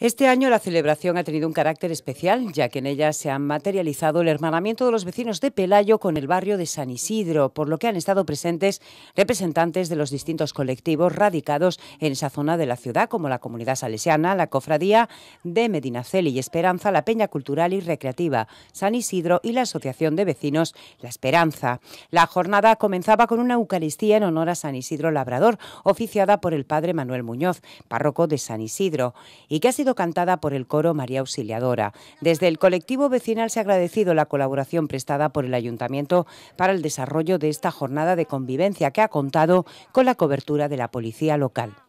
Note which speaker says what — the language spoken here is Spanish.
Speaker 1: Este año la celebración ha tenido un carácter especial, ya que en ella se han materializado el hermanamiento de los vecinos de Pelayo con el barrio de San Isidro, por lo que han estado presentes representantes de los distintos colectivos radicados en esa zona de la ciudad, como la Comunidad Salesiana, la Cofradía de Medinaceli y Esperanza, la Peña Cultural y Recreativa San Isidro y la Asociación de Vecinos La Esperanza. La jornada comenzaba con una Eucaristía en honor a San Isidro Labrador, oficiada por el padre Manuel Muñoz, párroco de San Isidro, y que ha sido cantada por el coro María Auxiliadora. Desde el colectivo vecinal se ha agradecido la colaboración prestada por el Ayuntamiento para el desarrollo de esta jornada de convivencia que ha contado con la cobertura de la policía local.